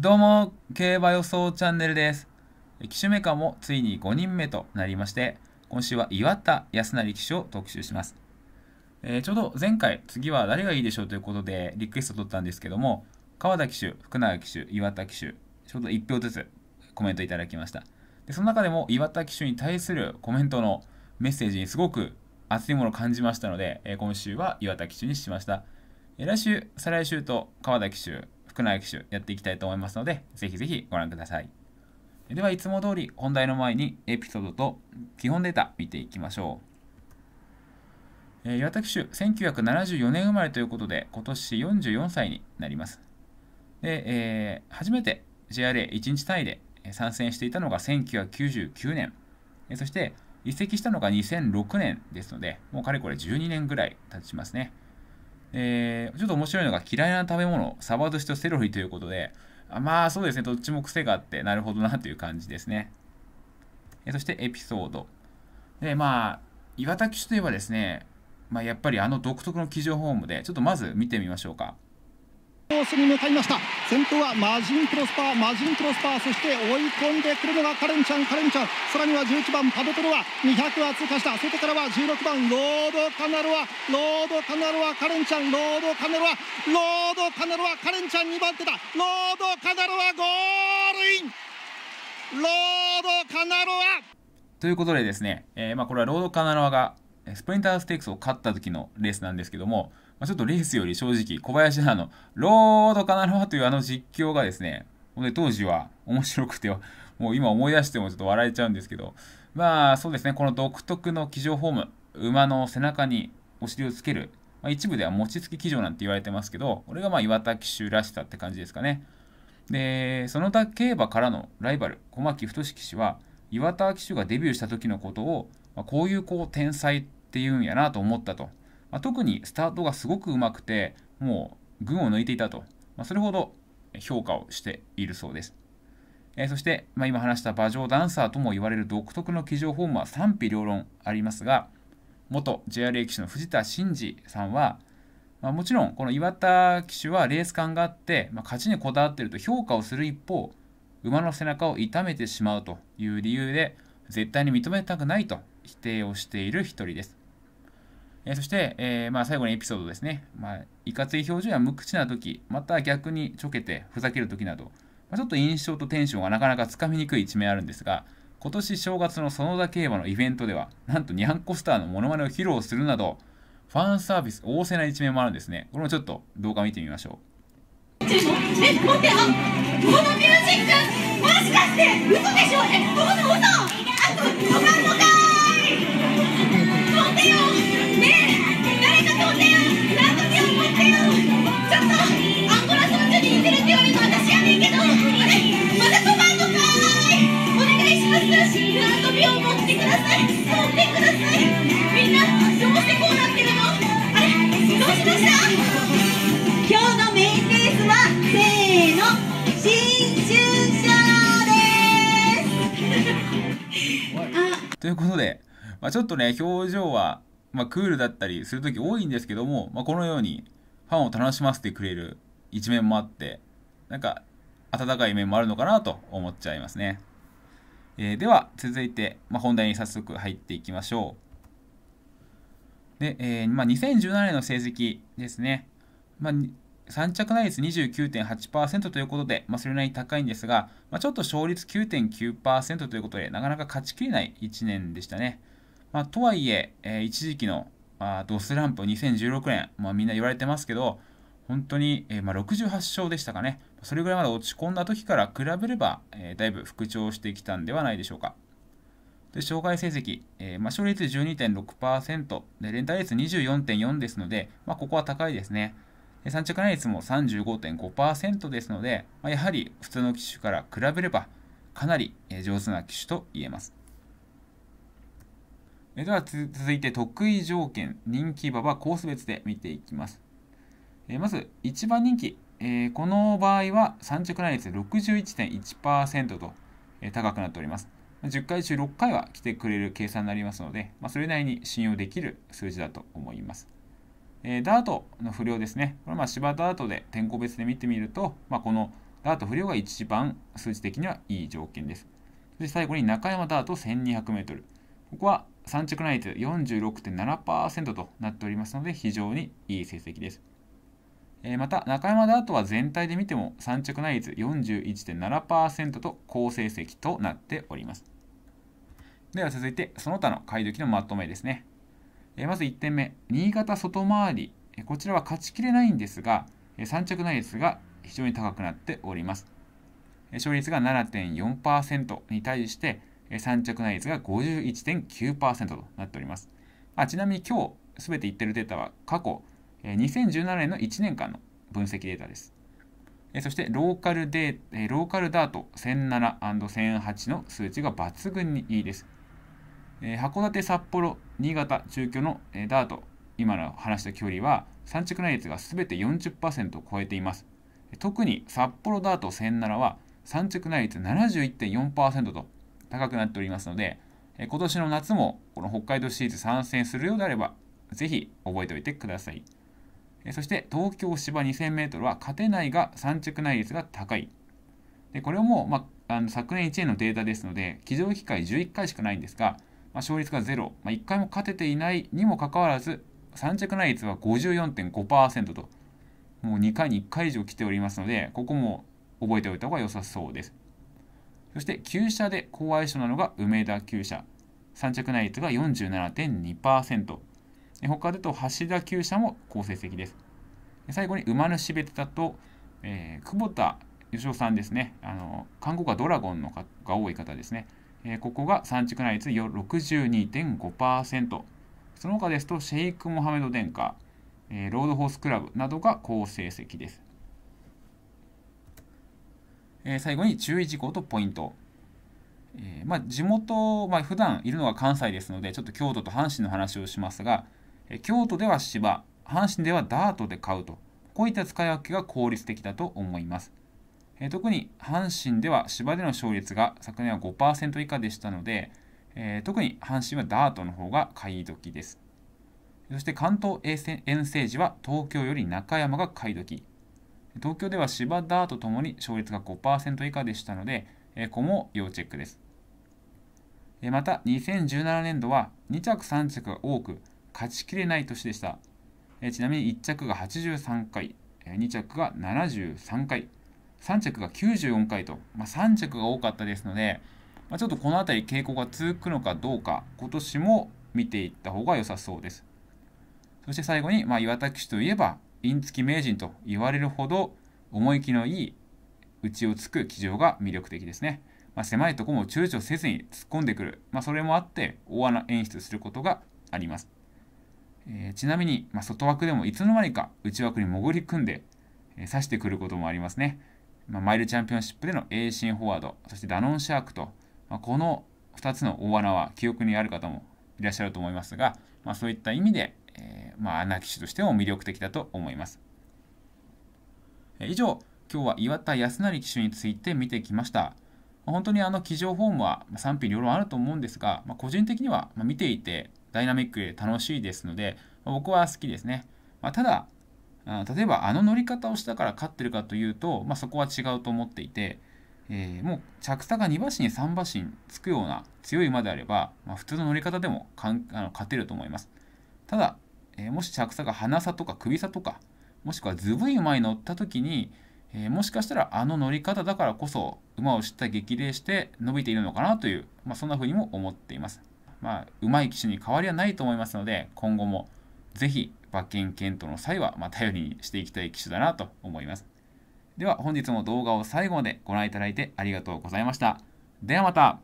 どうも、競馬予想チャンネルです。騎手メカもついに5人目となりまして、今週は岩田康成騎手を特集します。えー、ちょうど前回、次は誰がいいでしょうということでリクエスト取ったんですけども、川田騎手、福永騎手、岩田騎手、ちょうど1票ずつコメントいただきました。でその中でも岩田騎手に対するコメントのメッセージにすごく熱いものを感じましたので、え今週は岩田騎手にしました。来週、再来週と川田騎手、少ない機種やっていきたいと思いますので、ぜひぜひご覧ください。では、いつも通り本題の前にエピソードと基本データ見ていきましょう。え岩田機種、1974年生まれということで、今年44歳になります。で、えー、初めて JRA1 日単位で参戦していたのが1999年、そして移籍したのが2006年ですので、もうかれこれ12年ぐらい経ちますね。えー、ちょっと面白いのが嫌いな食べ物、サバ司とセロリということで、あまあそうですね、どっちも癖があって、なるほどなという感じですね。えー、そしてエピソード。で、まあ、岩田騎手といえばですね、まあ、やっぱりあの独特の騎乗フォームで、ちょっとまず見てみましょうか。コースに向かいました先頭はマジンクロスパーマジンクロスパーそして追い込んでくるのがカレンちゃんカレンちゃんさらには11番パドトロワ200は通過した外からは16番ロードカナロワロードカナロワカレンちゃんロードカナロワロードカナロワカレンちゃん2番手だロードカナロワゴールインロードカナロワということでですね、えー、まあこれはロードカナロワがスプリンターステークスを勝った時のレースなんですけども、まあ、ちょっとレースより正直、小林アナの、ロードかなろうというあの実況がですね、で当時は面白くて、もう今思い出してもちょっと笑えちゃうんですけど、まあそうですね、この独特の騎乗フォーム、馬の背中にお尻をつける、まあ、一部では餅つき騎乗なんて言われてますけど、これがまあ岩田騎手らしさって感じですかね。で、その他競馬からのライバル、小牧太志騎手は、岩田騎手がデビューした時のことを、まあ、こういうこう天才っていうんやなと思ったと。まあ、特にスタートがすごくうまくて、もう群を抜いていたと。まあ、それほど評価をしているそうです。えー、そして、まあ、今話した馬上ダンサーとも言われる独特の騎乗フォームは賛否両論ありますが、元 JR 騎手の藤田真二さんは、まあ、もちろんこの岩田騎手はレース感があって、まあ、勝ちにこだわっていると評価をする一方馬の背中を痛めてしまうという理由で絶対に認めたくないと否定をしている一人ですえー、そして、えー、まあ、最後にエピソードですね。まあ、いかつい表情や無口な時、また逆にちょけてふざける時など、まあ、ちょっと印象とテンションがなかなかつかみにくい一面あるんですが、今年正月の園田競馬のイベントでは、なんとニャンコスターのモノマネを披露するなど、ファンサービス旺盛な一面もあるんですね。これもちょっと動画見てみましょう。え、待って、あこのミュージック、もしかして、嘘でしょえ、この嘘あと、のいうことで、まあ、ちょっとね、表情は、まあ、クールだったりする時多いんですけども、まあ、このようにファンを楽しませてくれる一面もあって、なんか、温かい面もあるのかなと思っちゃいますね。えー、では、続いて、まあ、本題に早速入っていきましょう。で、えー、まあ、2017年の成績ですね。まあ、3着内率29.8%ということで、まあ、それなりに高いんですが、まあ、ちょっと勝率9.9%ということで、なかなか勝ちきれない1年でしたね。まあ、とはいええー、一時期の、まあ、ドスランプ2016年、まあ、みんな言われてますけど、本当に、えー、まあ、68勝でしたかね。それぐらいまで落ち込んだ時から比べれば、えー、だいぶ復調してきたんではないでしょうか。で障害成績、えー、まあ、勝率12.6%で、連帯率24.4ですので、まあ、ここは高いですね。産着内率も35.5%ですので、やはり普通の機種から比べればかなり上手な機種と言えます。では続いて得意条件、人気馬場、コース別で見ていきます。まず1番人気、この場合は3着内率61.1%と高くなっております。10回中6回は来てくれる計算になりますので、それなりに信用できる数字だと思います。えー、ダートの不良ですね。これまあ芝ダートで天候別で見てみると、まあ、このダート不良が一番数値的にはいい条件です。そして最後に中山ダート 1200m。ここは3着内率46.7%となっておりますので非常にいい成績です。えー、また中山ダートは全体で見ても3着内率41.7%と好成績となっております。では続いてその他の買い時のまとめですね。えまず1点目、新潟外回り、えこちらは勝ちきれないんですが、え3着内率が非常に高くなっております。え勝率が7.4%に対して、え3着内率が51.9%となっております。あちなみに今日、すべて言ってるデータは過去、え2017年の1年間の分析データです。そしてローカルデローカルダート 1007&1008 の数値が抜群にいいです。えー、函館、札幌、新潟、中距の、えー、ダート、今の話した距離は山着内率が全て40%を超えています。特に札幌ダート1007は山着内率71.4%と高くなっておりますので、えー、今年の夏もこの北海道シリーズ参戦するようであれば、ぜひ覚えておいてください。えー、そして東京芝 2000m は勝てないが山着内率が高い。でこれも、まあ、あの昨年1年のデータですので、騎乗機会11回しかないんですが、まあ、勝率が0、まあ、1回も勝てていないにもかかわらず、3着内率は54.5%と、もう2回に1回以上来ておりますので、ここも覚えておいた方が良さそうです。そして、旧車で高愛称なのが梅田旧車。3着内率が47.2%。他だと橋田厩舎も好成績です。最後に馬主別だと、えー、久保田義雄さんですね、あの看護科ドラゴンのが多い方ですね、えー、ここが産地区内率62.5%。その他ですと、シェイク・モハメド殿下、えー、ロードホースクラブなどが好成績です。えー、最後に注意事項とポイント。えー、まあ、地元、まあ、普段いるのが関西ですので、ちょっと京都と阪神の話をしますが、えー、京都では芝、阪神ではダートで買うと、こういった使い分けが効率的だと思います。えー、特に阪神では芝での勝率が昨年は5%以下でしたので、えー、特に阪神はダートの方が買い時ですそして関東遠征時は東京より中山が買い時東京では芝ダートともに勝率が5%以下でしたので、えー、ここも要チェックですまた2017年度は2着3着が多く勝ちきれない年でしたちなみに1着が83回2着が73回3着が94回と、まあ、3着が多かったですので、まあ、ちょっとこの辺り傾向が続くのかどうか、今年も見ていった方が良さそうです。そして最後に、まあ、岩田騎手といえば、印付き名人と言われるほど思いりのいいちをつく騎乗が魅力的ですね。まあ、狭いとこも躊躇せずに突っ込んでくる、まあ、それもあって大穴演出することがあります。えー、ちなみに、まあ、外枠でもいつの間にか内枠に潜り込んで、え刺してくることもありますね。まあ、マイルチャンピオンシップでのエ進フォワード、そしてダノンシャークと、まあ、この2つの大穴は記憶にある方もいらっしゃると思いますが、まあ、そういった意味で、えー、まあ、穴騎手としても魅力的だと思います。以上、今日は岩田康成騎手について見てきました。本当にあの騎乗フォームは賛否両論あると思うんですが、まあ、個人的には見ていてダイナミックで楽しいですので、僕は好きですね。まあ、ただ、あ例えばあの乗り方をしたから勝ってるかというと、まあ、そこは違うと思っていて、えー、もう着差が2馬身3馬身つくような強い馬であれば、まあ、普通の乗り方でもかんあの勝てると思いますただ、えー、もし着差が鼻差とか首差とかもしくはずぶい馬に乗った時に、えー、もしかしたらあの乗り方だからこそ馬を知った激励して伸びているのかなという、まあ、そんな風にも思っていますまあ、うまい騎手に変わりはないと思いますので今後も是非馬券検討の際は、まあ、頼りにしていきたい機種だなと思います。では本日も動画を最後までご覧いただいてありがとうございました。ではまた